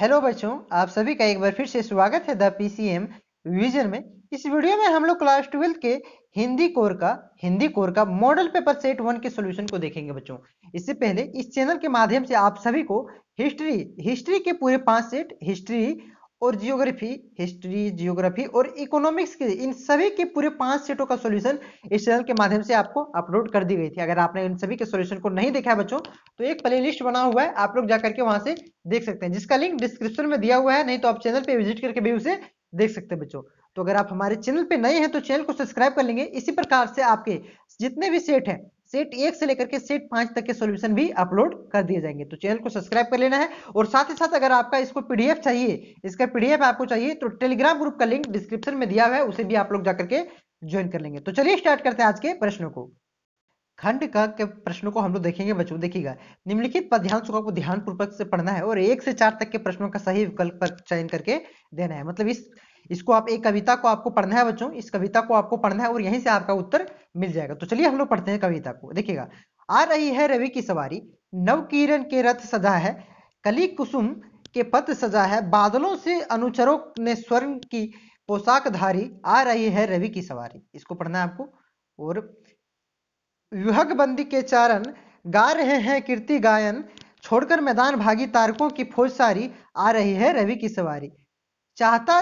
hello बच्चों आप सभी का एक बार फिर से स्वागत है द पीसीएम विजन में इस वीडियो में हम लोग क्लास ट्वेल्थ के हिंदी कोर का हिंदी कोर का मॉडल पेपर सेट वन के सॉल्यूशन को देखेंगे बच्चों इससे पहले इस चैनल के माध्यम से आप सभी को हिस्ट्री हिस्ट्री के पूरे पांच सेट हिस्ट्री और जियोग्राफी हिस्ट्री जियोग्राफी और इकोनॉमिक्स के इन सभी के पूरे पांच सेटों का सॉल्यूशन इस चैनल के माध्यम से आपको अपलोड कर दी गई थी अगर आपने इन सभी के सॉल्यूशन को नहीं देखा है बच्चों तो एक प्ले लिस्ट बना हुआ है आप लोग जाकर के वहां से देख सकते हैं जिसका लिंक डिस्क्रिप्शन में दिया हुआ है नहीं तो आप चैनल पर विजिट करके भी उसे देख सकते हैं बच्चों तो अगर आप हमारे चैनल पर नए हैं तो चैनल को सब्सक्राइब कर लेंगे इसी प्रकार से आपके जितने भी सेट हैं सेट एक से लेकर के सेट पांच तक के सॉल्यूशन भी अपलोड कर दिए जाएंगे तो चैनल को सब्सक्राइब कर लेना है और साथ ही साथ अगर आपका इसको पीडीएफ चाहिए इसका पीडीएफ आपको चाहिए तो टेलीग्राम ग्रुप का लिंक डिस्क्रिप्शन में दिया हुआ है उसे भी आप लोग जाकर के ज्वाइन कर लेंगे तो चलिए स्टार्ट करते हैं आज के प्रश्नों को खंड का के प्रश्नों को हम लोग देखेंगे बच्चों देखिएगा निम्नलिखित पद्यांश को ध्यानपूर्वक से पढ़ना है और एक से चार तक के प्रश्नों का सही विकल्प चयन करके देना है मतलब इस इसको आप एक कविता को आपको पढ़ना है बच्चों इस कविता को आपको पढ़ना है और यहीं से आपका उत्तर मिल जाएगा तो चलिए हम लोग पढ़ते हैं कविता को देखिएगा आ रही है रवि की सवारी किरण के रथ सजा है कली कुसुम के पथ सजा है बादलों से अनुचरों ने स्वर्ण की पोशाक धारी आ रही है रवि की सवारी इसको पढ़ना है आपको और युहक बंदी के चारण गा रहे हैं कीर्ति गायन छोड़कर मैदान भागी तारकों की फौज सारी आ रही है रवि की सवारी चाहता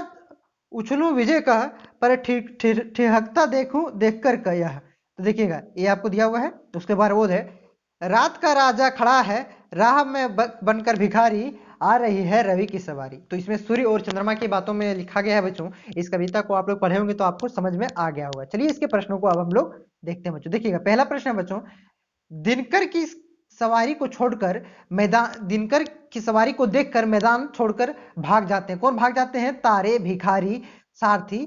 उछलू विजय कह पर ठिहकता देखू देख कर कह तो देखिएगा ये आपको दिया हुआ है तो उसके बाद वो है रात का राजा खड़ा है राह में बनकर भिखारी आ रही है रवि की सवारी तो इसमें सूर्य और चंद्रमा की बातों में लिखा गया है बच्चों इस कविता को आप लोग पढ़े होंगे तो आपको समझ में आ गया होगा चलिए इसके प्रश्नों को अब हम लोग देखते हैं बच्चों देखिएगा पहला प्रश्न है बच्चों दिनकर की सवारी को छोड़कर मैदान दिनकर की सवारी को देखकर मैदान छोड़कर भाग जाते हैं कौन भाग जाते हैं तारे भिखारी सारथी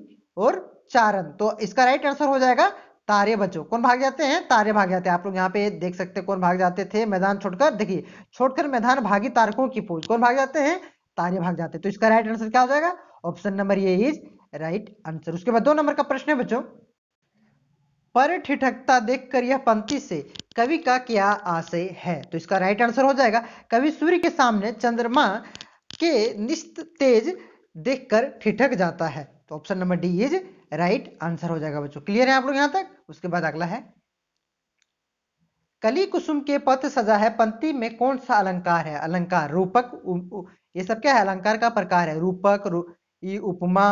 और चारण तो इसका राइट आंसर हो जाएगा तारे बच्चों कौन भाग जाते हैं तारे भाग जाते हैं आप लोग यहाँ पे देख सकते हैं कौन भाग जाते थे मैदान छोड़कर देखिए छोड़कर मैदान भागी तारकों की पूछ कौन भाग जाते हैं तारे भाग जाते हैं तो इसका राइट आंसर क्या हो जाएगा option number A is right answer उसके बाद दो नंबर का प्रश्न है बच्चों पर ठिठकता देखकर यह पंक्ति से कवि का क्या आशय है तो इसका राइट आंसर हो जाएगा कवि सूर्य के सामने चंद्रमा के निस्त तेज देखकर ठिठक जाता है तो option number D is right answer हो जाएगा बच्चों क्लियर है आप लोग यहां तक उसके बाद अगला है कली कुसुम के पथ सजा है पंक्ति में कौन सा अलंकार है अलंकार रूपक उ, उ, ये सब क्या है अलंकार का प्रकार है रूपक रू, उपमा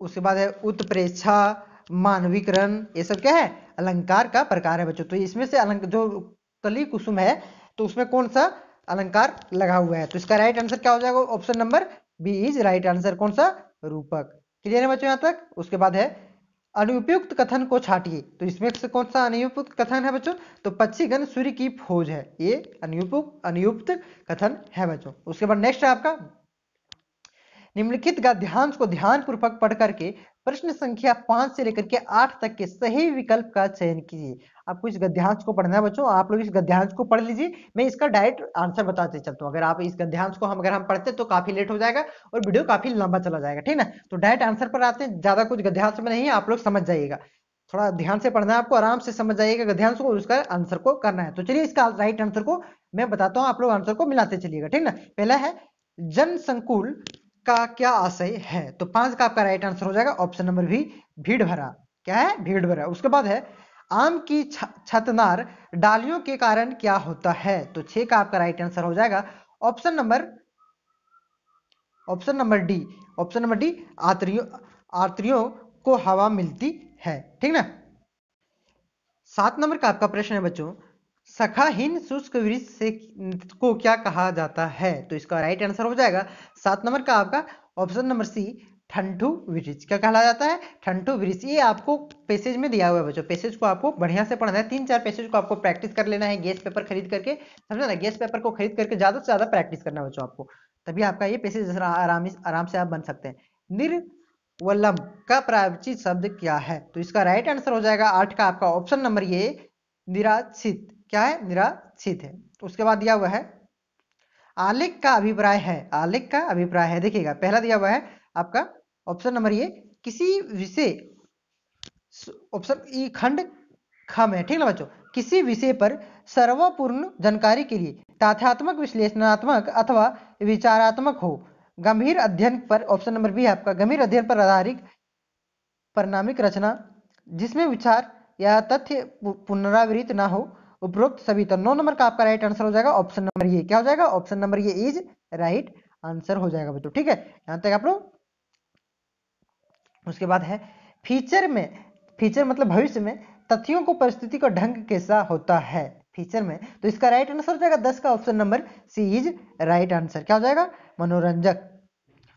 उसके बाद है उत्प्रेक्षा मानवीकरण ये सब क्या है अलंकार का प्रकार है बच्चों तो इसमें से अलंक जो कली कुसुम है तो उसमें कौन सा अलंकार लगा हुआ है तो इसका राइट आंसर क्या हो जाएगा option number B is right answer कौन सा रूपक क्लियर है बच्चों यहाँ तक उसके बाद है अनुपयुक्त कथन को छाटिए तो इसमें से कौन सा अनुपयुक्त कथन है बच्चों तो पक्षीगण सूर्य की फौज है ये अनुपयुक्त अनुयुक्त कथन है बच्चों उसके बाद नेक्स्ट है आपका निम्नलिखित गाध्यांश को ध्यानपूर्वक पढ़ करके प्रश्न संख्या पांच से लेकर के आठ तक के सही विकल्प का चयन कीजिए आपको इस गद्यांश को पढ़ना है बच्चों आप लोग इस गद्यांश को पढ़ लीजिए मैं इसका डायरेक्ट आंसर बताते चलता हूँ अगर आप इस गद्यांश को हम अगर हम पढ़ते तो काफी लेट हो जाएगा और वीडियो काफी लंबा चला जाएगा ठीक ना तो डायरेक्ट आंसर पर आते हैं ज्यादा कुछ गद्यांश में नहीं आप लोग समझ जाइएगा थोड़ा ध्यान से पढ़ना है आपको आराम से समझ जाइएगा गद्यांश को उसका आंसर को करना है तो चलिए इसका राइट आंसर को मैं बताता हूँ आप लोग आंसर को मिलाते चलिएगा ठीक ना पहला है जनसंकुल का क्या आशय है तो पांच का आपका राइट आंसर हो जाएगा ऑप्शन नंबर भी भीड़ भरा क्या है भीड़ भरा उसके बाद है आम की छतनार डालियों के कारण क्या होता है तो छह का आपका राइट आंसर हो जाएगा option number option number D option number D आतरियों आतरियों को हवा मिलती है ठीक ना सात नंबर का आपका प्रश्न है बच्चों सखाहीन शुष्क वृक्ष से को क्या कहा जाता है तो इसका राइट आंसर हो जाएगा सात नंबर का आपका ऑप्शन नंबर सी ठंठू वृक्ष क्या कहला जाता है ठंडू वृक्ष ये आपको पैसेज में दिया हुआ है बच्चों पैसेज को आपको बढ़िया से पढ़ना है तीन चार पैसेज को आपको प्रैक्टिस कर लेना है गैस पेपर खरीद करके समझा ना गैस पेपर को खरीद करके ज्यादा से ज्यादा प्रैक्टिस करना है बच्चों आपको तभी आपका ये पैसेज आराम आराम से आप बन सकते हैं निर्वलम का प्रावचित शब्द क्या है तो इसका राइट आंसर हो जाएगा आठ का आपका ऑप्शन नंबर ये निराशित क्या है निराश्रित है तो उसके बाद दिया हुआ है आलेख का अभिप्राय है आलेख का अभिप्राय है देखिएगा पहला दिया हुआ है आपका ऑप्शन नंबर ये किसी विषय ऑप्शन ई खंड खम है ठीक है बच्चों किसी विषय पर सर्वपूर्ण जानकारी के लिए तथ्यात्मक विश्लेषणात्मक अथवा विचारात्मक हो गंभीर अध्ययन पर ऑप्शन नंबर बी आपका गंभीर अध्ययन पर आधारित परिणामिक रचना जिसमें विचार या तथ्य पुनरावृत्त ना हो उपरोक्त सभी तो नौ नंबर का आपका राइट आंसर हो जाएगा ऑप्शन नंबर ये क्या हो जाएगा option number A is right answer हो जाएगा बच्चों ठीक है यहां तक आप लोग उसके बाद है फीचर में फीचर मतलब भविष्य में तथ्यों को परिस्थिति का ढंग कैसा होता है फीचर में तो इसका राइट आंसर हो जाएगा दस का option number C is right answer क्या हो जाएगा मनोरंजक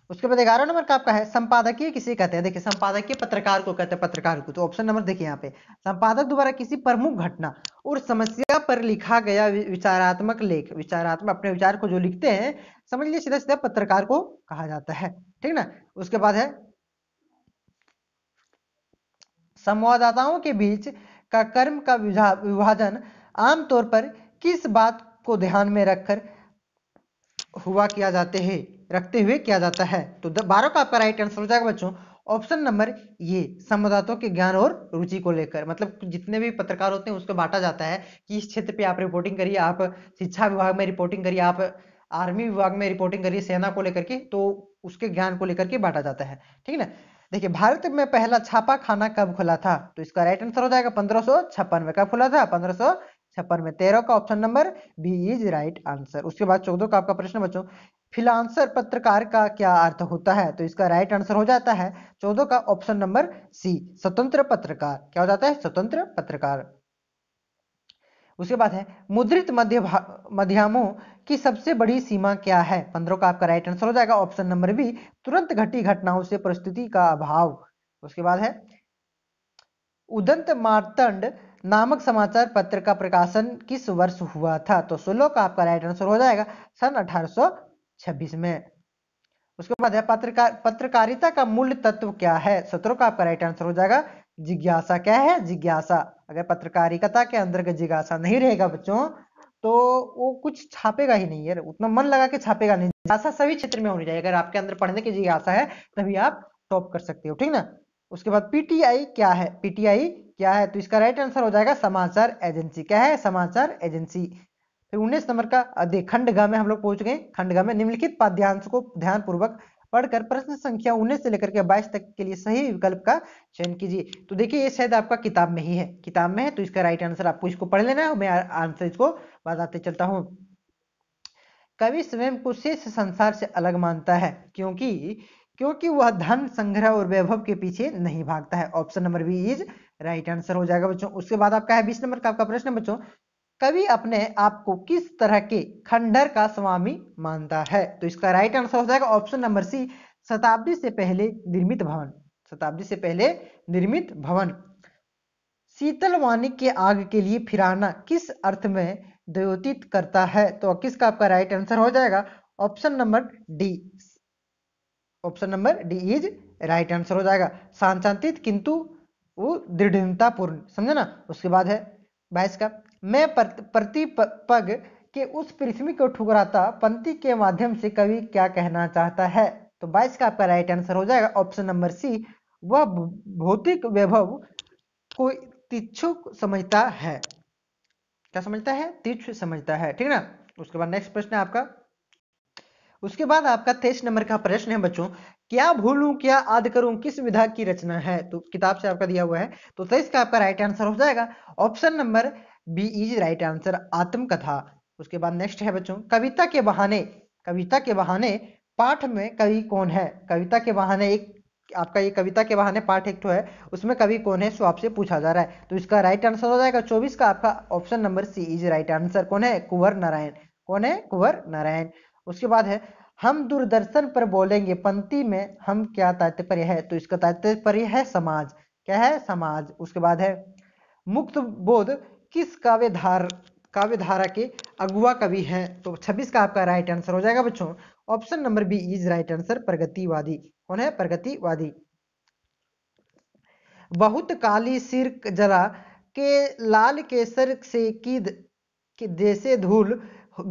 उसके बाद ग्यारह नंबर का आपका है संपादकीय किसे कहते हैं देखिए संपादकीय पत्रकार को कहते हैं पत्रकार को तो ऑप्शन नंबर देखिए यहाँ पे संपादक द्वारा किसी प्रमुख घटना और समस्या पर लिखा गया विचारात्मक लेख विचारात्मक अपने विचार को जो लिखते हैं समझ लीजिए सीधा सीधा पत्रकार को कहा जाता है ठीक ना उसके बाद है संवाददाताओं के बीच का कर्म का विभाजन आमतौर पर किस बात को ध्यान में रखकर हुआ किया जाते हैं रखते हुए किया जाता है तो बारह का आपका राइट आंसर हो जाएगा बच्चों ऑप्शन नंबर ये संवाददाताओं के ज्ञान और रुचि को लेकर मतलब जितने भी पत्रकार होते हैं उसको बांटा जाता है कि इस क्षेत्र पे आप रिपोर्टिंग करिए आप शिक्षा विभाग में रिपोर्टिंग करिए आप आर्मी विभाग में रिपोर्टिंग करिए सेना को लेकर के तो उसके ज्ञान को लेकर के बांटा जाता है ठीक है ना देखिए भारत में पहला छापा खाना कब खुला था तो इसका राइट आंसर हो जाएगा पंद्रह में कब खुला था पंद्रह छप्पन में तेरह का option number B is right answer उसके बाद चौदह का आपका प्रश्न बच्चों फिलानसर पत्रकार का क्या अर्थ होता है तो इसका राइट आंसर हो जाता है चौदह का ऑप्शन नंबर सी स्वतंत्र पत्रकार क्या हो जाता है स्वतंत्र पत्रकार उसके बाद है मुद्रित मध्य मध्यमों की सबसे बड़ी सीमा क्या है पंद्रह का आपका राइट आंसर हो जाएगा ऑप्शन नंबर बी तुरंत घटी घटनाओं से परिस्थिति का अभाव उसके बाद है उदंत मारतंड नामक समाचार पत्र का प्रकाशन किस वर्ष हुआ था तो सोलह का आपका राइट आंसर हो जाएगा सन अठारह छब्बीस में उसके बाद है पत्रकार पत्रकारिता का मूल तत्व क्या है सत्रों का आपका राइट आंसर हो जाएगा जिज्ञासा क्या है जिज्ञासा अगर पत्रकारिता के अंतर्गत जिज्ञासा नहीं रहेगा बच्चों तो वो कुछ छापेगा ही नहीं यार उतना मन लगा के छापेगा नहीं जिज्ञासा सभी क्षेत्र में होनी चाहिए अगर आपके अंदर पढ़ने की जिज्ञासा है तभी आप टॉप कर सकते हो ठीक ना उसके बाद पीटीआई क्या है पीटीआई क्या है तो इसका राइट आंसर हो जाएगा समाचार एजेंसी क्या है समाचार एजेंसी उन्नीस नंबर का अध्यय खंडगा में हम लोग पहुंच गए खंडगा में निम्नलिखित पाद्यांश को ध्यान पूर्वक पढ़कर प्रश्न संख्या 19 से लेकर के 22 तक के लिए सही विकल्प का चयन कीजिए तो देखिए ये शायद आपका किताब में ही है किताब में है तो इसका राइट आंसर आपको इसको पढ़ लेना है मैं आंसर इसको बताते चलता हूँ कवि स्वयं को शेष संसार से अलग मानता है क्योंकि क्योंकि वह धन संग्रह और वैभव के पीछे नहीं भागता है option number B is right answer हो जाएगा बच्चों उसके बाद आपका है बीस नंबर का आपका प्रश्न बच्चों कवि अपने आप को किस तरह के खंडर का स्वामी मानता है तो इसका राइट आंसर हो जाएगा ऑप्शन नंबर सी शताब्दी से पहले निर्मित भवन शताब्दी से पहले निर्मित भवन शीतल वाणी के आग के लिए फिराना किस अर्थ में द्योतित करता है तो किसका आपका राइट आंसर हो जाएगा option number D option number D is right answer हो जाएगा शांतित किंतु वो दृढ़तापूर्ण समझे ना उसके बाद है बाईस का मैं प्रति पग के उस पृथ्वी को ठुकराता पंक्ति के माध्यम से कवि क्या कहना चाहता है तो बाईस का आपका राइट आंसर हो जाएगा ऑप्शन नंबर सी वह भौतिक वैभव को तिच्छुक समझता है क्या समझता है तिच्छ समझता है ठीक ना उसके बाद नेक्स्ट प्रश्न है आपका उसके बाद आपका तेईस नंबर का प्रश्न है बच्चों क्या भूलूं क्या आद करूं किस विधा की रचना है तो किताब से आपका दिया हुआ है तो तेईस का आपका राइट आंसर हो जाएगा option number B is right answer आत्मकथा उसके बाद नेक्स्ट है बच्चों कविता के बहाने कविता के बहाने पाठ में कवि कौन है कविता के बहाने एक आपका ये कविता के बहाने पाठ एक तो है उसमें कवि कौन है सो आपसे पूछा जा रहा है तो इसका राइट आंसर हो जाएगा चौबीस का आपका option number C is right answer कौन है कुंवर नारायण कौन है कुंवर नारायण उसके बाद है हम दूरदर्शन पर बोलेंगे पंक्ति में हम क्या तात्पर्य है तो इसका तात्पर्य है समाज क्या है समाज उसके बाद है मुक्त बोध किस काव्यधार काव्यधारा के अगुआ कवि हैं तो 26 का आपका राइट आंसर हो जाएगा बच्चों option number B is right answer प्रगतिवादी कौन है प्रगतिवादी बहुत काली सिर जला के लाल केसर से की जैसे धूल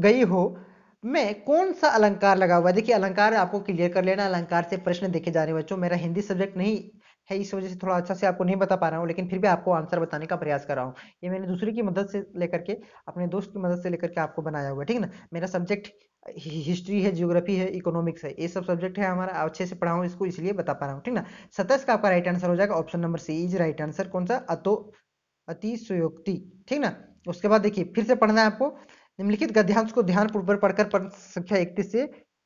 गई हो में कौन सा अलंकार लगा हुआ है देखिए अलंकार आपको क्लियर कर लेना अलंकार से प्रश्न देखे जा रहे हैं बच्चों मेरा हिंदी सब्जेक्ट नहीं है इस वजह से थोड़ा अच्छा से आपको नहीं बता पा रहा हूँ लेकिन फिर भी आपको आंसर बताने का प्रयास कर रहा हूँ ये मैंने दूसरे की मदद से लेकर के अपने दोस्त की मदद से लेकर के आपको बनाया हुआ है ठीक है ना मेरा सब्जेक्ट हिस्ट्री है जियोग्राफी है इकोनॉमिक्स है ये सब सब्जेक्ट है हमारा अच्छे से पढ़ा हूँ इसको इसलिए बता पा रहा हूँ ठीक ना सतस का आपका राइट आंसर हो जाएगा option number C is right answer कौन सा अतो सुयोक्ति ठीक ना उसके बाद देखिए फिर से पढ़ना है आपको निम्नलिखित गद्यांश को ध्यान पूर्वक पढ़कर प्रश्न संख्या इकतीस से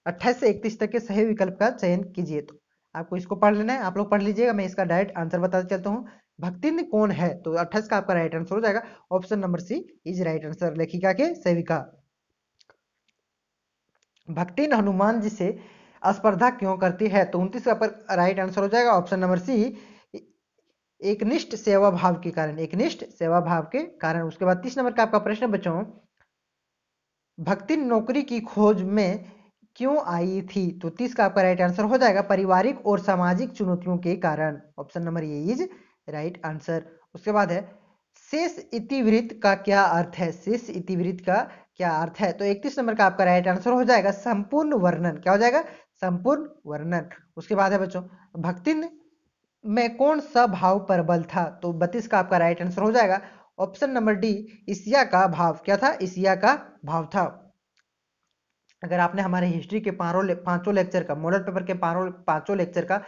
अट्ठाईस से इकतीस तक के सही विकल्प का चयन कीजिए तो आपको इसको पढ़ लेना है आप लोग पढ़ लीजिएगा मैं इसका डायरेक्ट आंसर बताते चलता हूँ भक्ति कौन है तो अट्ठाईस का आपका राइट आंसर हो जाएगा option number C is right answer लेखिका के सेविका भक्ति हनुमान जी से स्पर्धा क्यों करती है तो उन्तीस का राइट आंसर हो जाएगा ऑप्शन नंबर सी एक निष्ठ सेवा भाव के कारण एक निष्ठ सेवा भाव के कारण उसके बाद तीस नंबर का आपका प्रश्न बच्चों भक्ति नौकरी की खोज में क्यों आई थी तो तीस का आपका राइट आंसर हो जाएगा पारिवारिक और सामाजिक चुनौतियों के कारण option number A is right answer उसके बाद है शेष इतिवृत्त का क्या अर्थ है शेष इतिवृत्त का क्या अर्थ है तो इकतीस नंबर का आपका राइट आंसर हो जाएगा संपूर्ण वर्णन क्या हो जाएगा संपूर्ण वर्णन उसके बाद है बच्चों भक्ति में कौन सा भाव प्रबल था तो बत्तीस का आपका राइट आंसर हो जाएगा ऑप्शन नंबर डी एशिया का भाव क्या था एशिया का भाव था अगर आपने हमारे हिस्ट्री के पारो पांचों लेक्चर का मॉडल पेपर के पारो पांचों लेक्चर का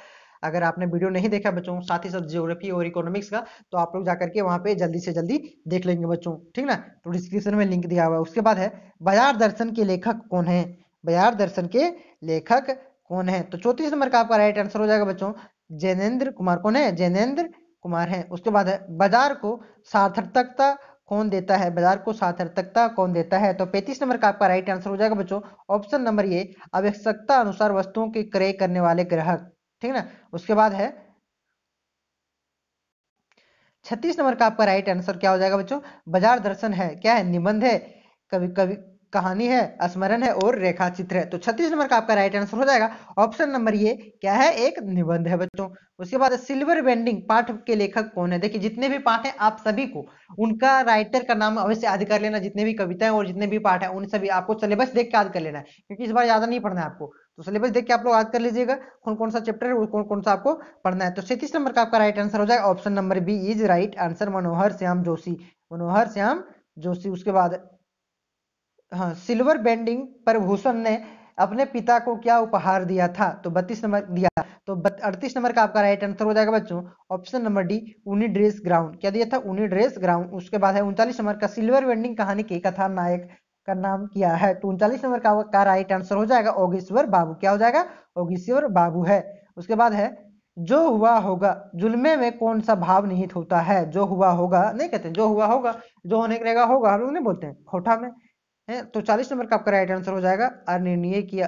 अगर आपने वीडियो नहीं देखा बच्चों साथ ही साथ जियोग्राफी और इकोनॉमिक्स का तो आप लोग जाकर के वहां पे जल्दी से जल्दी देख लेंगे बच्चों ठीक ना तो डिस्क्रिप्शन में लिंक दिया हुआ है उसके बाद है बाजार दर्शन के लेखक कौन है बाजार दर्शन के लेखक कौन है तो चौतीस नंबर का आपका राइट आंसर हो जाएगा बच्चों जैनेन्द्र कुमार कौन है जैनेन्द्र कुमार हैं उसके बाद है बाजार को सार्थकता कौन देता है बाजार को सार्थकता कौन देता है तो पैंतीस नंबर का आपका राइट आंसर हो जाएगा बच्चों ऑप्शन नंबर ये आवश्यकता अनुसार वस्तुओं के क्रय करने वाले ग्राहक ठीक है ना उसके बाद है छत्तीस नंबर का आपका राइट आंसर क्या हो जाएगा बच्चों बाजार दर्शन है क्या है निबंध है कवि कवि कहानी है स्मरण है और रेखा चित्र है तो छत्तीस नंबर का आपका राइट आंसर हो जाएगा ऑप्शन नंबर ये क्या है एक निबंध है बच्चों उसके बाद सिल्वर बेंडिंग पाठ के लेखक कौन है देखिए जितने भी पाठ हैं आप सभी को उनका राइटर का नाम अवश्य याद कर लेना जितने भी कविताएं और जितने भी पाठ है उन सभी आपको सिलेबस देख के याद कर लेना है क्योंकि इस बार याद नहीं पढ़ना है आपको तो सिलेबस देख के आप लोग याद कर लीजिएगा कौन कौन सा चैप्टर है कौन कौन सा आपको पढ़ना है तो सैंतीस नंबर का आपका राइट आंसर हो जाएगा option number B is right answer Manohar Shyam Joshi Manohar Shyam Joshi उसके बाद हाँ सिल्वर बेंडिंग परभूषण ने अपने पिता को क्या उपहार दिया था तो बत्तीस नंबर दिया तो अड़तीस नंबर का आपका राइट आंसर हो जाएगा बच्चों ऑप्शन नंबर डी उन्नी ड्रेस ग्राउंड क्या दिया था उन्नी ड्रेस ग्राउंड उसके बाद है उनचालीस नंबर का सिल्वर बेंडिंग कहानी के कथा नायक का नाम किया है तो उनचालीस नंबर का, का राइट आंसर हो जाएगा ओगेश्वर बाबू क्या हो जाएगा ओगेश्वर बाबू है उसके बाद है जो हुआ होगा जुलमे में कौन सा भाव निहित होता है जो हुआ होगा नहीं कहते जो हुआ होगा जो होने के रहेगा होगा हम लोग नहीं बोलते हैं फोटा में है तो 40 नंबर का आपका राइट आंसर हो जाएगा अनिर्णय की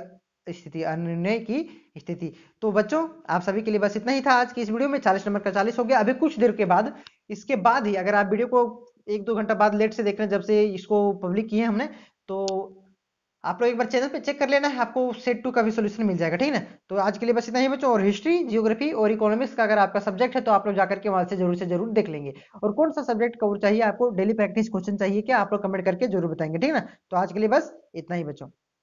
स्थिति अनिर्णय की स्थिति तो बच्चों आप सभी के लिए बस इतना ही था आज की इस वीडियो में 40 नंबर का 40 हो गया अभी कुछ देर के बाद इसके बाद ही अगर आप वीडियो को एक दो घंटा बाद लेट से देख रहे हैं जब से इसको पब्लिक किए हमने तो आप लोग एक बार चैनल पे चेक कर लेना है आपको सेट टू का भी सोल्यूशन मिल जाएगा ठीक है ना तो आज के लिए बस इतना ही बच्चों और हिस्ट्री जियोग्राफी और इकोनॉमिक्स का अगर आपका सब्जेक्ट है तो आप लोग जाकर के वहां से जरूर से जरूर देख लेंगे और कौन सा सब्जेक्ट कवर चाहिए आपको डेली प्रैक्टिस क्वेश्चन चाहिए क्या आप लोग कमेंट करके जरूर बताएंगे ठीक है ना तो आज के लिए बस इतना ही बच्चों